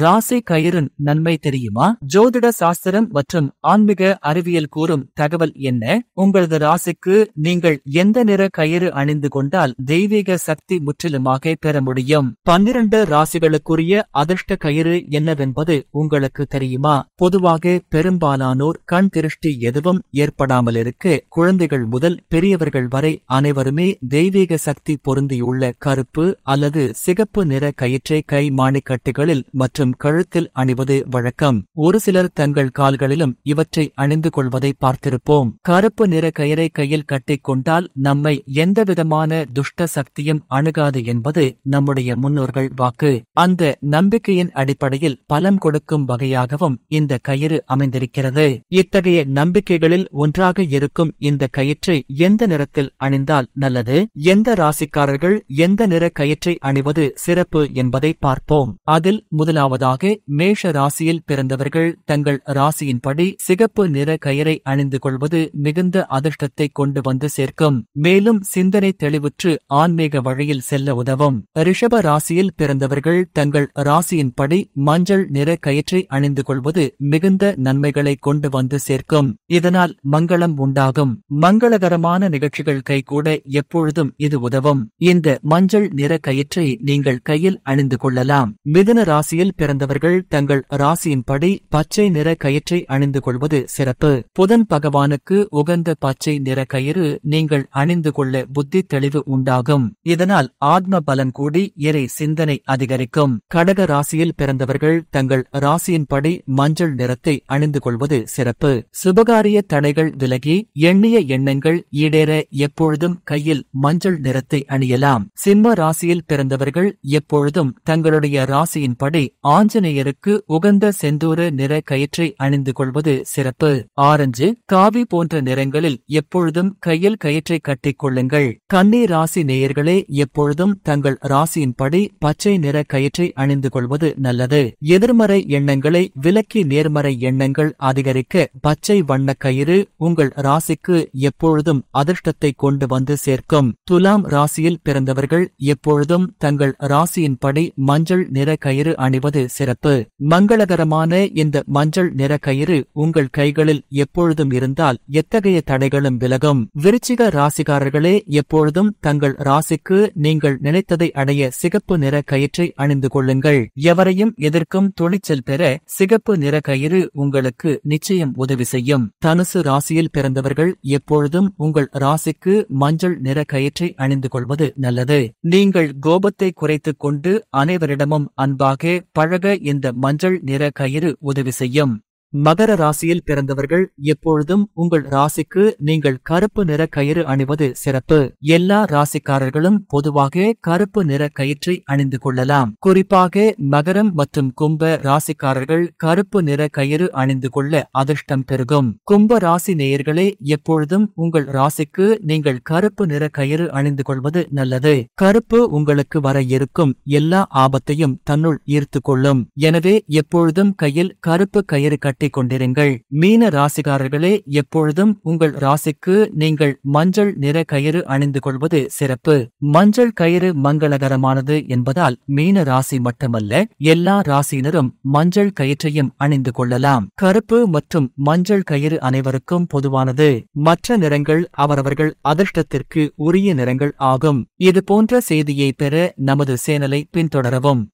ராசி கயிறின் நன்மை தெரியுமா ஜோதிட சாஸ்திரம் மற்றும் ஆன்மீக அறிவியல் கூறும் தகவல் என்ன உங்களது ராசிக்கு நீங்கள் எந்த நிற கயிறு அணிந்து கொண்டால் தெய்வீக சக்தி முற்றிலுமாக பெற முடியும் பன்னிரண்டு ராசிகளுக்குரிய அதிர்ஷ்ட கயிறு என்னவென்பது உங்களுக்கு தெரியுமா பொதுவாக பெரும்பாலானோர் கண் திருஷ்டி எதுவும் ஏற்படாமல் இருக்க குழந்தைகள் முதல் பெரியவர்கள் வரை அனைவருமே தெய்வீக சக்தி பொருந்தியுள்ள கருப்பு அல்லது சிகப்பு நிற கயிற்றை கை மாணிக்கட்டுகளில் மற்றும் மற்றும் கழுத்தில் அணிவது வழக்கம் ஒரு சிலர் தங்கள் கால்களிலும் இவற்றை அணிந்து கொள்வதை பார்த்திருப்போம் கருப்பு நிற கயிறை கையில் கட்டிக்கொண்டால் நம்மை எந்தவிதமான துஷ்ட சக்தியும் அணுகாது என்பது நம்முடைய முன்னோர்கள் வாக்கு அந்த நம்பிக்கையின் அடிப்படையில் பலம் கொடுக்கும் வகையாகவும் இந்த கயிறு அமைந்திருக்கிறது இத்தகைய நம்பிக்கைகளில் ஒன்றாக இருக்கும் இந்த கயிற்றை எந்த நிறத்தில் அணிந்தால் நல்லது எந்த ராசிக்காரர்கள் எந்த நிற கயிற்றை அணிவது சிறப்பு என்பதை பார்ப்போம் அதில் முதலாவது முதலாவதாக மேஷ ராசியில் பிறந்தவர்கள் தங்கள் ராசியின்படி சிகப்பு நிற கயிறை அணிந்து கொள்வது மிகுந்த அதிர்ஷ்டத்தை கொண்டு வந்து சேர்க்கும் மேலும் சிந்தனை தெளிவுற்று ஆன்மீக வழியில் செல்ல உதவும் ரிஷப ராசியில் பிறந்தவர்கள் தங்கள் ராசியின்படி மஞ்சள் நிற கயிற்றை அணிந்து கொள்வது மிகுந்த நன்மைகளை கொண்டு வந்து சேர்க்கும் இதனால் மங்களம் உண்டாகும் மங்களகரமான நிகழ்ச்சிகள் கைகூட எப்பொழுதும் இது உதவும் இந்த மஞ்சள் நிற கயிற்றை நீங்கள் கையில் அணிந்து கொள்ளலாம் மிதுன ராசியில் பிறந்தவர்கள் தங்கள் ராசியின்படி பச்சை நிற கயிற்றை அணிந்து கொள்வது சிறப்பு புதன் பகவானுக்கு உகந்த பச்சை நிற கயிறு நீங்கள் அணிந்து கொள்ள புத்தி தெளிவு உண்டாகும் இதனால் ஆத்ம பலன் கூடி இறை சிந்தனை அதிகரிக்கும் கடக ராசியில் பிறந்தவர்கள் தங்கள் ராசியின்படி மஞ்சள் நிறத்தை அணிந்து கொள்வது சிறப்பு சுபகாரிய தடைகள் விலகி எண்ணிய எண்ணங்கள் ஈடேற எப்பொழுதும் கையில் மஞ்சள் நிறத்தை அணியலாம் சிம்ம ராசியில் பிறந்தவர்கள் எப்பொழுதும் தங்களுடைய ராசியின்படி ஆஞ்சநேயருக்கு உகந்த செந்தூர நிற கயிற்றை அணிந்து கொள்வது சிறப்பு ஆரஞ்சு காவி போன்ற நிறங்களில் எப்பொழுதும் கையில் கயிற்றை கொள்ளுங்கள் கன்னி ராசி நேயர்களே எப்பொழுதும் தங்கள் ராசியின்படி பச்சை நிற கயிற்றை அணிந்து கொள்வது நல்லது எதிர்மறை எண்ணங்களை விலக்கி நேர்மறை எண்ணங்கள் அதிகரிக்க பச்சை வண்ண கயிறு உங்கள் ராசிக்கு எப்பொழுதும் அதிர்ஷ்டத்தை கொண்டு வந்து சேர்க்கும் துலாம் ராசியில் பிறந்தவர்கள் எப்பொழுதும் தங்கள் ராசியின்படி மஞ்சள் நிற கயிறு அணிவது செய்வது சிறப்பு மங்களகரமான இந்த மஞ்சள் நிற கயிறு உங்கள் கைகளில் எப்பொழுதும் இருந்தால் எத்தகைய தடைகளும் விலகும் விருச்சிக ராசிக்காரர்களே எப்பொழுதும் தங்கள் ராசிக்கு நீங்கள் நினைத்ததை அடைய சிகப்பு நிற கயிற்றை அணிந்து கொள்ளுங்கள் எவரையும் எதிர்க்கும் துணிச்சல் பெற சிகப்பு நிற கயிறு உங்களுக்கு நிச்சயம் உதவி செய்யும் தனுசு ராசியில் பிறந்தவர்கள் எப்பொழுதும் உங்கள் ராசிக்கு மஞ்சள் நிற கயிற்றை அணிந்து கொள்வது நல்லது நீங்கள் கோபத்தை குறைத்துக் கொண்டு அனைவரிடமும் அன்பாக பழக இந்த மஞ்சள் நிற கயிறு உதவி செய்யும் மகர ராசியில் பிறந்தவர்கள் எப்பொழுதும் உங்கள் ராசிக்கு நீங்கள் கருப்பு நிற கயிறு அணிவது சிறப்பு எல்லா ராசிக்காரர்களும் பொதுவாக கருப்பு நிற கயிற்றை அணிந்து கொள்ளலாம் குறிப்பாக மகரம் மற்றும் கும்ப ராசிக்காரர்கள் கருப்பு நிற கயிறு அணிந்து கொள்ள அதிர்ஷ்டம் பெருகும் கும்ப ராசி நேயர்களே எப்பொழுதும் உங்கள் ராசிக்கு நீங்கள் கருப்பு நிற கயிறு அணிந்து கொள்வது நல்லது கருப்பு உங்களுக்கு வர இருக்கும் எல்லா ஆபத்தையும் தன்னுள் ஈர்த்து கொள்ளும் எனவே எப்பொழுதும் கையில் கருப்பு கயிறு கட்ட கட்டிக் கொண்டிருங்கள் மீன ராசிக்காரர்களே எப்பொழுதும் உங்கள் ராசிக்கு நீங்கள் மஞ்சள் நிற கயிறு அணிந்து கொள்வது சிறப்பு மஞ்சள் கயிறு மங்களகரமானது என்பதால் மீன ராசி மட்டுமல்ல எல்லா ராசியினரும் மஞ்சள் கயிற்றையும் அணிந்து கொள்ளலாம் கருப்பு மற்றும் மஞ்சள் கயிறு அனைவருக்கும் பொதுவானது மற்ற நிறங்கள் அவரவர்கள் அதிர்ஷ்டத்திற்கு உரிய நிறங்கள் ஆகும் இதுபோன்ற செய்தியை பெற நமது சேனலை பின்தொடரவும்